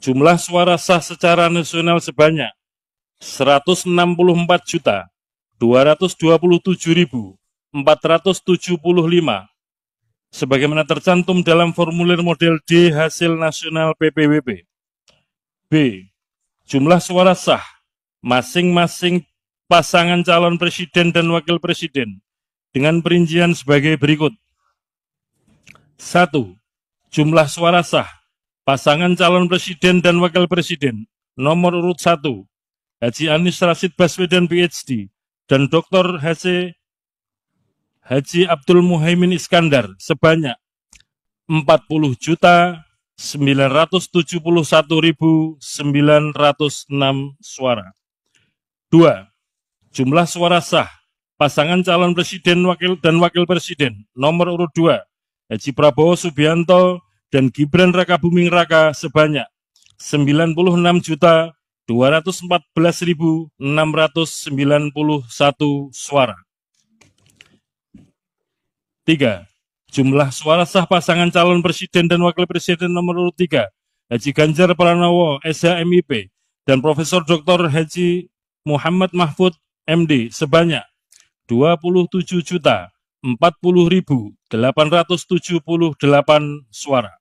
jumlah suara sah secara nasional sebanyak 164 juta 227.475 sebagaimana tercantum dalam formulir model D hasil nasional PPWP. B. Jumlah suara sah masing-masing pasangan calon presiden dan wakil presiden dengan perincian sebagai berikut. 1. Jumlah suara sah Pasangan calon presiden dan wakil presiden nomor urut 1 Haji Anis Rasid Baswedan PhD dan Dr. H.C. Haji Abdul Muhaimin Iskandar sebanyak 40 juta 971.906 suara. 2. Jumlah suara sah pasangan calon presiden wakil dan wakil presiden nomor urut 2 Haji Prabowo Subianto dan Gibran Raka Buming Raka sebanyak 96.214.691 suara. 3. Jumlah suara sah pasangan calon presiden dan wakil presiden nomor urut 3 Haji Ganjar Pranowo, SHMIP, dan Profesor Dr. Haji Muhammad Mahfud, MD, sebanyak 27 juta 40.878 suara.